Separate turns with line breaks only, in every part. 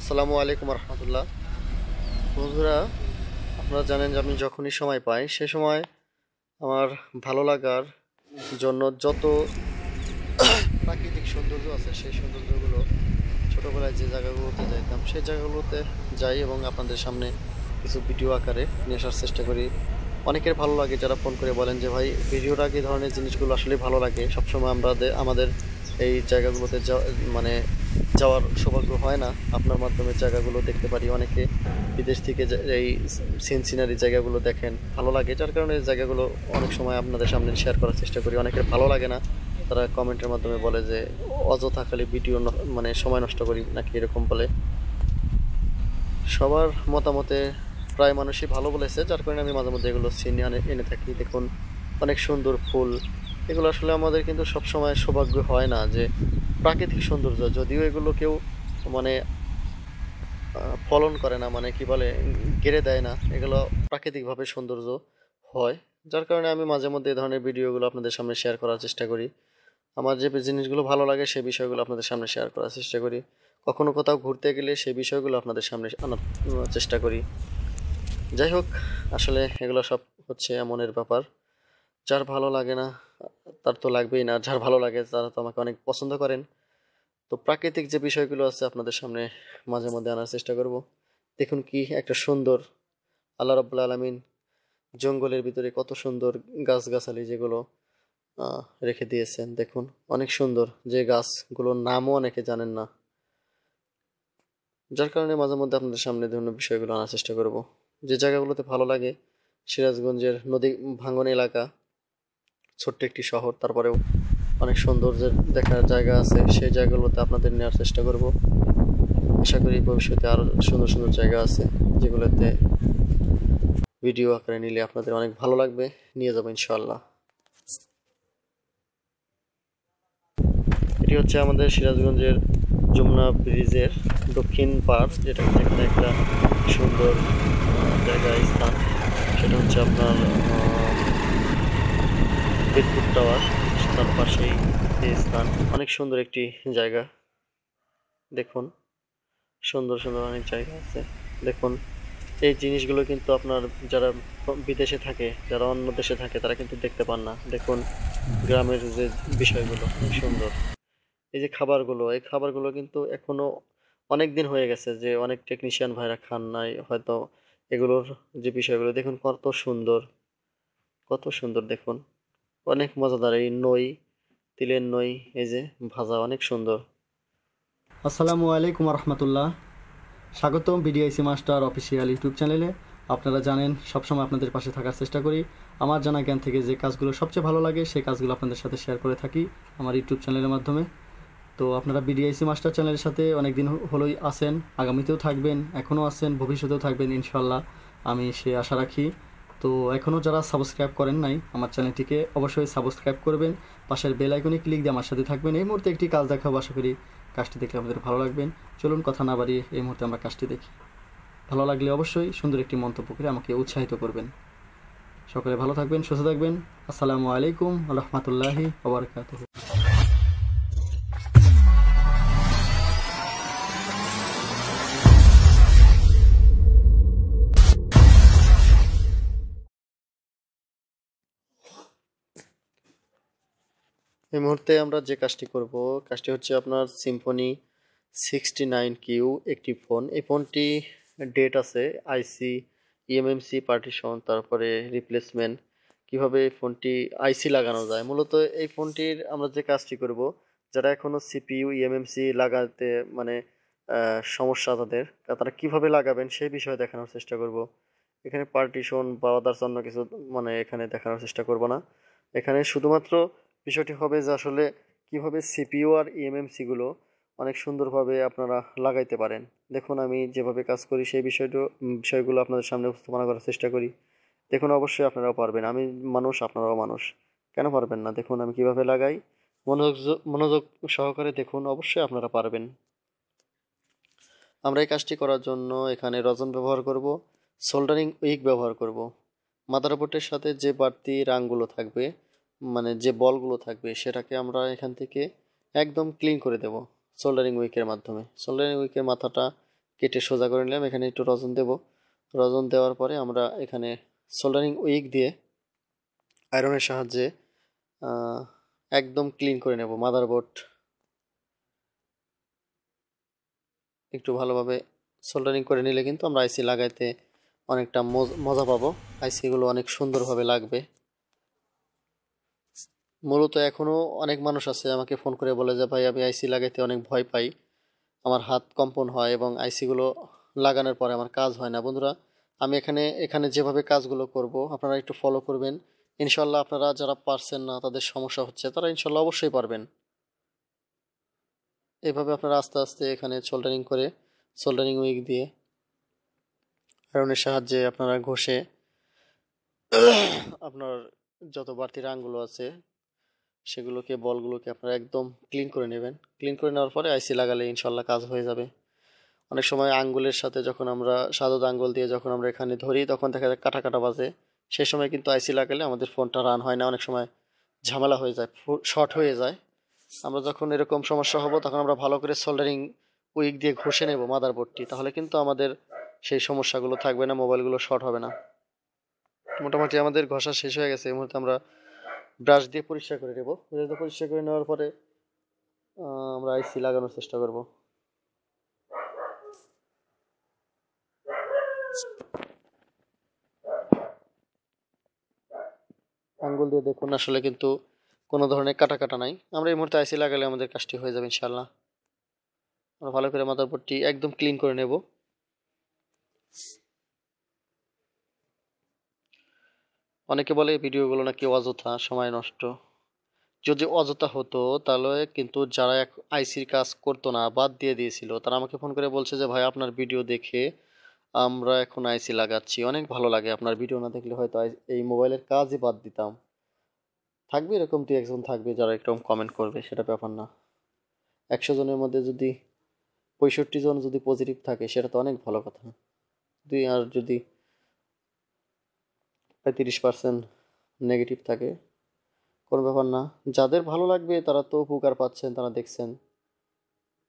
আসসালামু আলাইকুম রহমতুল্লাহ বন্ধুরা আপনারা জানেন যে আমি যখনই সময় পাই সে সময় আমার ভালো লাগার জন্য যত প্রাকৃতিক সৌন্দর্য আছে সেই সৌন্দর্যগুলো ছোটোবেলায় যে জায়গাগুলোতে যাইতাম সেই জায়গাগুলোতে যাই এবং আপনাদের সামনে কিছু ভিডিও আকারে নিয়ে আসার চেষ্টা করি অনেকের ভালো লাগে যারা ফোন করে বলেন যে ভাই ভিডিওর আগে ধরনের জিনিসগুলো আসলে ভালো লাগে সবসময় আমরা আমাদের এই জায়গাগুলোতে মানে যাওয়ার সৌভাগ্য হয় না আপনার মাধ্যমে জায়গাগুলো দেখতে পারি অনেকে বিদেশ থেকে এই সিন সিনারি জায়গাগুলো দেখেন ভালো লাগে যার কারণে জায়গাগুলো অনেক সময় আপনাদের সামনে শেয়ার করার চেষ্টা করি অনেকের ভালো লাগে না তারা কমেন্টের মাধ্যমে বলে যে অযথা খালি ভিডিও মানে সময় নষ্ট করি নাকি এরকম বলে সবার মতামতে প্রায় মানুষই ভালো বলেছে যার কারণে আমি মাঝে মধ্যে এগুলো সিনে এনে থাকি দেখুন অনেক সুন্দর ফুল এগুলো আসলে আমাদের কিন্তু সবসময় সৌভাগ্য হয় না যে প্রাকৃতিক সৌন্দর্য যদিও এগুলো কেউ মানে ফলন করে না মানে কি বলে গেড়ে দেয় না এগুলো প্রাকৃতিকভাবে সৌন্দর্য হয় যার কারণে আমি মাঝে মধ্যে এই ধরনের ভিডিওগুলো আপনাদের সামনে শেয়ার করার চেষ্টা করি আমার যে জিনিসগুলো ভালো লাগে সেই বিষয়গুলো আপনাদের সামনে শেয়ার করার চেষ্টা করি কখনো কোথাও ঘুরতে গেলে সেই বিষয়গুলো আপনাদের সামনে আনার চেষ্টা করি যাই হোক আসলে এগুলো সব হচ্ছে এমনের ব্যাপার যার ভালো লাগে না তার তো লাগবেই না যার ভালো লাগে তারা তো আমাকে অনেক পছন্দ করেন তো প্রাকৃতিক যে বিষয়গুলো আছে আপনাদের সামনে মাঝে মধ্যে আনার চেষ্টা করব দেখুন কি একটা সুন্দর আল্লাহ রব্লা আলমিন জঙ্গলের ভিতরে কত সুন্দর গাছগাছালি যেগুলো রেখে দিয়েছেন দেখুন অনেক সুন্দর যে গাছগুলোর নামও অনেকে জানেন না যার কারণে মাঝে মধ্যে আপনাদের সামনে ধরুন বিষয়গুলো আনার চেষ্টা করব যে জায়গাগুলোতে ভালো লাগে সিরাজগঞ্জের নদী ভাঙন এলাকা ছোট্ট একটি শহর তারপরেও অনেক সৌন্দর্যের দেখার জায়গা আছে সেই জায়গাগুলোতে আপনাদের নেওয়ার চেষ্টা করব আশা করি ভবিষ্যতে আরও সুন্দর সুন্দর জায়গা আছে যেগুলোতে ভিডিও আকারে নিলে আপনাদের অনেক ভালো লাগবে নিয়ে যাবো ইনশাল্লাহ এটি হচ্ছে আমাদের সিরাজগঞ্জের যমুনা ব্রিজের দক্ষিণ পার যেটা এখানে একটা সুন্দর জায়গা স্থান সেটা হচ্ছে আপনার বেদপুর টাওয়ার তার পাশেই এই স্থান অনেক সুন্দর একটি জায়গা দেখুন সুন্দর সুন্দর অনেক জায়গা আছে দেখুন এই জিনিসগুলো কিন্তু আপনার যারা বিদেশে থাকে যারা অন্য দেশে থাকে তারা কিন্তু দেখতে পান না দেখুন গ্রামের যে বিষয়গুলো অনেক সুন্দর এই যে খাবারগুলো এই খাবারগুলো কিন্তু এখনো অনেক দিন হয়ে গেছে যে অনেক টেকনিশিয়ান ভাইরা খান নাই হয়তো এগুলোর যে বিষয়গুলো দেখুন কত সুন্দর কত সুন্দর দেখুন অনেক মজাদার এই নই তিলের নই এই যে ভাজা অনেক সুন্দর আসসালামু আলাইকুম রহমতুল্লাহ স্বাগতম বিডিআইসি মাস্টার অফিসিয়াল ইউটিউব চ্যানেলে আপনারা জানেন সবসময় আপনাদের পাশে থাকার চেষ্টা করি আমার জানা জ্ঞান থেকে যে কাজগুলো সবচেয়ে ভালো লাগে সেই কাজগুলো আপনাদের সাথে শেয়ার করে থাকি আমার ইউটিউব চ্যানেলের মাধ্যমে তো আপনারা বিডিআইসি মাস্টার চ্যানেলের সাথে অনেক দিন হলোই আছেন আগামীতেও থাকবেন এখনও আছেন ভবিষ্যতেও থাকবেন ইনশাল্লাহ আমি সে আশা রাখি তো এখনও যারা সাবস্ক্রাইব করেন নাই আমার চ্যানেলটিকে অবশ্যই সাবস্ক্রাইব করবেন পাশের বেল আইকনে ক্লিক দিয়ে আমার সাথে থাকবেন এই মুহূর্তে একটি কাজ দেখাবো আশা করি কাজটি দেখলে আমাদের ভালো লাগবেন চলুন কথা না বাড়িয়ে এই মুহূর্তে আমরা কাজটি দেখি ভালো লাগলে অবশ্যই সুন্দর একটি মন্তব্য করে আমাকে উৎসাহিত করবেন সকলে ভালো থাকবেন সুস্থ থাকবেন আসসালামু আলাইকুম রহমতুল্লাহি আবরকাতহ এই মুহূর্তে আমরা যে কাজটি করব কাজটি হচ্ছে আপনার সিম্ফনি সিক্সটি নাইন কিউ একটি ফোন এই ফোনটি ডেট আছে আইসি ইএমএমসি পার্টিশন তারপরে রিপ্লেসমেন্ট কিভাবে ফোনটি আইসি লাগানো যায় মূলত এই ফোনটির আমরা যে কাজটি করব যারা এখনও সিপিইউ ইএমএমসি লাগাতে মানে সমস্যা তাদের তারা কীভাবে লাগাবেন সেই বিষয়ে দেখানোর চেষ্টা করব এখানে পার্টিশন বা আদার্স অন্য কিছু মানে এখানে দেখানোর চেষ্টা করব না এখানে শুধুমাত্র বিষয়টি হবে যে আসলে কিভাবে সিপিও আর ইএমএমসিগুলো e অনেক সুন্দরভাবে আপনারা লাগাইতে পারেন দেখুন আমি যেভাবে কাজ করি সেই বিষয়টা বিষয়গুলো আপনাদের সামনে উপস্থাপনা করার চেষ্টা করি দেখুন অবশ্যই আপনারাও পারবেন আমি মানুষ আপনারাও মানুষ কেন পারবেন না দেখুন আমি কিভাবে লাগাই মনোযোগ মনোযোগ সহকারে দেখুন অবশ্যই আপনারা পারবেন আমরা এই কাজটি করার জন্য এখানে রজন ব্যবহার করব সোল্ডারিং উইক ব্যবহার করব মাদারবোর্ডের সাথে যে বাড়তি রাঙগুলো থাকবে মানে যে বলগুলো থাকবে সেটাকে আমরা এখান থেকে একদম ক্লিন করে দেব সোল্ডারিং উইকের মাধ্যমে সোল্ডারিং উইকের মাথাটা কেটে সোজা করে নিলাম এখানে একটু রজন দেব রজন দেওয়ার পরে আমরা এখানে সোল্ডারিং উইক দিয়ে আয়রনের সাহায্যে একদম ক্লিন করে নেব মাদারবোর্ড একটু ভালোভাবে সোল্ডারিং করে নিলে কিন্তু আমরা আইসি লাগাইতে অনেকটা মজা পাবো আইসিগুলো অনেক সুন্দরভাবে লাগবে মূলত এখনও অনেক মানুষ আছে আমাকে ফোন করে বলে যে ভাই আমি আইসি লাগাইতে অনেক ভয় পাই আমার হাত কম্পন হয় এবং আইসিগুলো লাগানোর পরে আমার কাজ হয় না বন্ধুরা আমি এখানে এখানে যেভাবে কাজগুলো করব আপনারা একটু ফলো করবেন ইনশাল্লাহ আপনারা যারা পারছেন না তাদের সমস্যা হচ্ছে তারা ইনশাল্লাহ অবশ্যই পারবেন এভাবে আপনারা আস্তে আস্তে এখানে সোল্ডারিং করে সোল্ডারিং উইক দিয়ে আয়রনের সাহায্যে আপনারা ঘষে আপনার যত বাড়তি রাঙগুলো আছে সেগুলোকে বলগুলোকে আপনারা একদম ক্লিন করে নেবেন ক্লিন করে নেওয়ার পরে আইসি লাগালে ইনশাল্লাহ কাজ হয়ে যাবে অনেক সময় আঙ্গুলের সাথে যখন আমরা সাদত আঙ্গুল দিয়ে যখন আমরা এখানে ধরি তখন দেখা যায় কাটা কাটা বাজে সেই সময় কিন্তু আইসি লাগালে আমাদের ফোনটা রান হয় না অনেক সময় ঝামেলা হয়ে যায় শর্ট হয়ে যায় আমরা যখন এরকম সমস্যা হব তখন আমরা ভালো করে সোল্ডারিং উইক দিয়ে ঘষে নেব মাদারবোর্ডটি তাহলে কিন্তু আমাদের সেই সমস্যাগুলো থাকবে না মোবাইলগুলো শর্ট হবে না মোটামুটি আমাদের ঘষা শেষ হয়ে গেছে এই মুহূর্তে আমরা ব্রাশ দিয়ে পরিষ্কার করে নেব পরিষ্কার করে নেওয়ার পরে আমরা আইসি লাগানোর চেষ্টা করব আঙ্গুল দিয়ে দেখুন আসলে কিন্তু কোনো ধরনের কাটা কাটা নাই আমরা এই মুহূর্তে আইসি লাগালে আমাদের কাজটি হয়ে যাবে ইনশাল্লাহ আমরা ভালো করে মাথার পটটি একদম ক্লিন করে নেব অনেকে বলে ভিডিওগুলো নাকি অযথা সময় নষ্ট যদি অযথা হতো তাহলে কিন্তু যারা এক আইসির কাজ করতো না বাদ দিয়ে দিয়েছিল তারা আমাকে ফোন করে বলছে যে ভাই আপনার ভিডিও দেখে আমরা এখন আইসি লাগাচ্ছি অনেক ভালো লাগে আপনার ভিডিও না দেখলে হয়তো এই মোবাইলের কাজই বাদ দিতাম থাকবে এরকম তুই একজন থাকবে যারা একটু কমেন্ট করবে সেটা ব্যাপার না একশো জনের মধ্যে যদি পঁয়ষট্টি জন যদি পজিটিভ থাকে সেটা তো অনেক ভালো কথা তুই আর যদি প্রায় তিরিশ পার্সেন্ট নেগেটিভ থাকে কোনো ব্যাপার না যাদের ভালো লাগবে তারা তো উপকার পাচ্ছেন তারা দেখছেন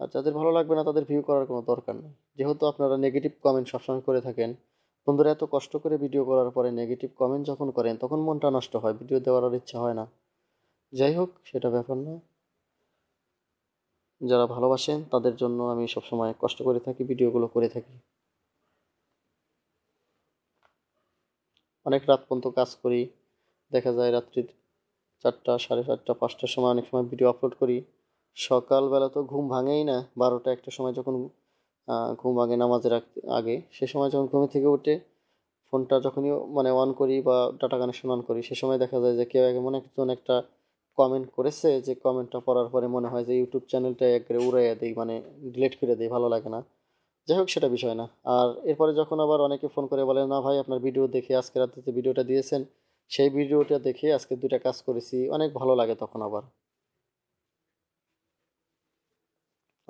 আর যাদের ভালো লাগবে না তাদের ভিউ করার কোনো দরকার নেই যেহেতু আপনারা নেগেটিভ কমেন্ট সবসময় করে থাকেন বন্ধুরা এত কষ্ট করে ভিডিও করার পরে নেগেটিভ কমেন্ট যখন করেন তখন মনটা নষ্ট হয় ভিডিও দেওয়ার আর ইচ্ছা হয় না যাই হোক সেটা ব্যাপার না যারা ভালোবাসেন তাদের জন্য আমি সবসময় কষ্ট করে থাকি ভিডিওগুলো করে থাকি অনেক রাত পর্যন্ত কাজ করি দেখা যায় রাত্রি চারটা সাড়ে চারটা পাঁচটার সময় অনেক সময় ভিডিও আপলোড করি সকালবেলা তো ঘুম ভাঙেই না বারোটা একটা সময় যখন ঘুম ভাঙে নামাজের আগে সে সময় যখন ঘুম থেকে উঠে ফোনটা যখনই মানে অন করি বা ডাটা কানেকশন অন করি সে সময় দেখা যায় যে কেউ এমন মানে একজন একটা কমেন্ট করেছে যে কমেন্টটা পড়ার পরে মনে হয় যে ইউটিউব চ্যানেলটা একবারে উড়াইয়া দিই মানে ডিলিট করে দিই ভালো লাগে না যাই হোক সেটা বিষয় না আর এরপরে যখন আবার অনেকে ফোন করে বলে না ভাই আপনার ভিডিও দেখে আজকে রাত্রে যে ভিডিওটা দিয়েছেন সেই ভিডিওটা দেখে আজকে দুইটা কাজ করেছি অনেক ভালো লাগে তখন আবার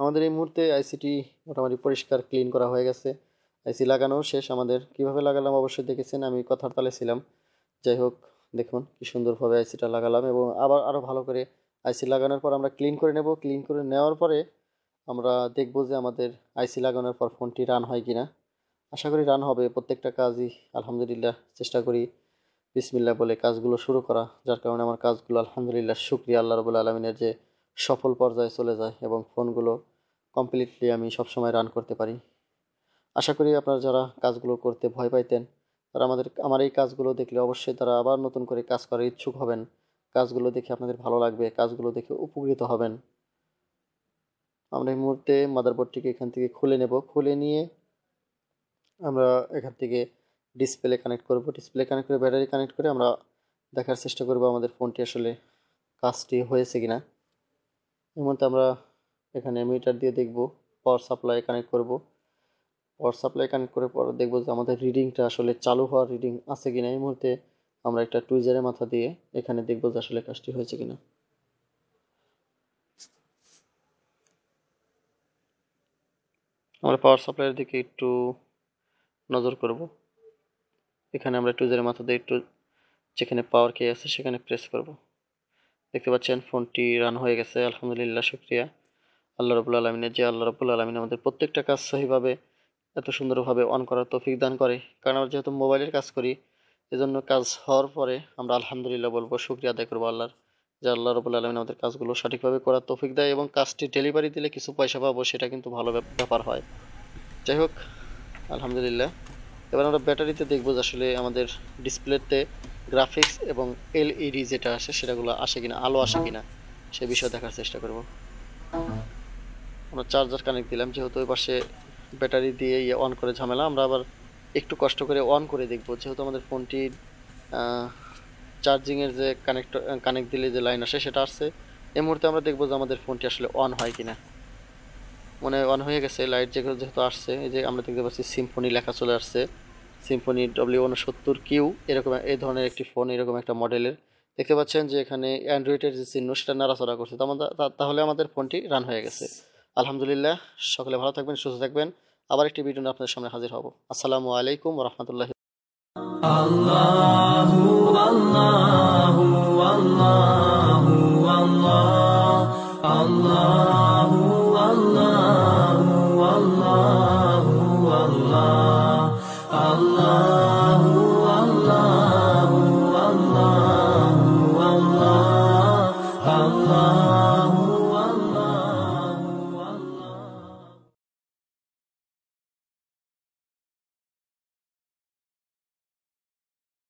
আমাদের এই মুহূর্তে আইসিটি মোটামুটি পরিষ্কার ক্লিন করা হয়ে গেছে আইসি লাগানো শেষ আমাদের কিভাবে লাগালাম অবশ্যই দেখেছেন আমি কথার তালে ছিলাম যাই হোক দেখুন কি সুন্দরভাবে আইসিটা লাগালাম এবং আবার আরও ভালো করে আইসি লাগানোর পর আমরা ক্লিন করে নেব ক্লিন করে নেওয়ার পরে আমরা দেখব যে আমাদের আইসি লাগানোর পর ফোনটি রান হয় কিনা আশা করি রান হবে প্রত্যেকটা কাজই আলহামদুলিল্লাহ চেষ্টা করি বিসমিল্লা বলে কাজগুলো শুরু করা যার কারণে আমার কাজগুলো আলহামদুলিল্লাহ শুক্রিয়া আল্লাহ রবুল আলমিনের যে সফল পর্যায়ে চলে যায় এবং ফোনগুলো কমপ্লিটলি আমি সবসময় রান করতে পারি আশা করি আপনারা যারা কাজগুলো করতে ভয় পাইতেন তারা আমাদের আমার এই কাজগুলো দেখলে অবশ্যই তারা আবার নতুন করে কাজ করার ইচ্ছুক হবেন কাজগুলো দেখে আপনাদের ভালো লাগবে কাজগুলো দেখে উপকৃত হবেন আমরা এই মুহূর্তে মাদারবোর্ডটিকে এখান থেকে খুলে নেব খুলে নিয়ে আমরা এখান থেকে ডিসপ্লে কানেক্ট করব ডিসপ্লে কানেক্ট করে ব্যাটারি কানেক্ট করে আমরা দেখার চেষ্টা করব আমাদের ফোনটি আসলে কাজটি হয়েছে কি না মুহূর্তে আমরা এখানে মিটার দিয়ে দেখব পাওয়ার সাপ্লাই কানেক্ট করব পাওয়ার সাপ্লাই কানেক্ট করে পর দেখব যে আমাদের রিডিংটা আসলে চালু হওয়ার রিডিং আছে কি না এই মুহূর্তে আমরা একটা টুইজারের মাথা দিয়ে এখানে দেখব যে আসলে কাজটি হয়েছে কিনা আমরা পাওয়ার সাপ্লাইয়ের দিকে একটু নজর করব এখানে আমরা টুজারের মাথা দিয়ে একটু যেখানে পাওয়ার কে আছে সেখানে প্রেস করব দেখতে পাচ্ছেন ফোনটি রান হয়ে গেছে আলহামদুলিল্লাহ শুক্রিয়া আল্লাহ রবুল আলমিনের যে আল্লাহ রবুল আলমিন আমাদের প্রত্যেকটা কাজ সহিভাবে এত সুন্দরভাবে অন করার তৌফিক দান করে কারণ আমরা যেহেতু মোবাইলের কাজ করি এজন্য কাজ হওয়ার পরে আমরা আলহামদুলিল্লাহ বলবো শুক্রিয়া আদায় করবো আল্লাহর যে আল্লাহ রবুল আলমিন আমাদের কাজগুলো সঠিকভাবে করার তৌফিক দেয় এবং কাজটি ডেলিভারি দিলে কিছু পয়সা পাবো সেটা কিন্তু ভালো ব্যাপার হয় যাই হোক আলহামদুলিল্লাহ এবার আমরা ব্যাটারিতে দেখবো যে আসলে আমাদের ডিসপ্লেতে গ্রাফিক্স এবং এলইডি e যেটা আসে সেটাগুলো আসে কিনা আলো আসে কিনা সে বিষয়ে দেখার চেষ্টা করব আমরা চার্জার কানেক্ট দিলাম যেহেতু ওই পাশে ব্যাটারি দিয়ে ইয়ে অন করে ঝামেলা আমরা আবার একটু কষ্ট করে অন করে দেখবো যেহেতু আমাদের ফোনটি চার্জিংয়ের যে কানেক্ট কানেক্ট দিলে যে লাইন আসে সেটা আসছে এই মুহূর্তে আমরা দেখবো যে আমাদের ফোনটি আসলে অন হয় কিনা মানে অন হয়ে গেছে লাইট যেগুলো যেহেতু আসছে এই যে আমরা দেখতে পাচ্ছি সিম্ফনি লেখা চলে আসছে সিম্ফনি ডব্লিউ উনসত্তর কিউ এরকম এই ধরনের একটি ফোন এরকম একটা মডেলের দেখতে পাচ্ছেন যে এখানে অ্যান্ড্রয়েডের যে চিহ্ন সেটা নাড়াচড়া করছে তাহলে আমাদের ফোনটি রান হয়ে গেছে আলহামদুলিল্লাহ সকলে ভালো থাকবেন সুস্থ থাকবেন আবার একটি ভিডিও আপনাদের সামনে হাজির হব আসসালামু আলাইকুম রহমতুল্লাহ Allahu Allahu Allahu Allah Allahu Allah.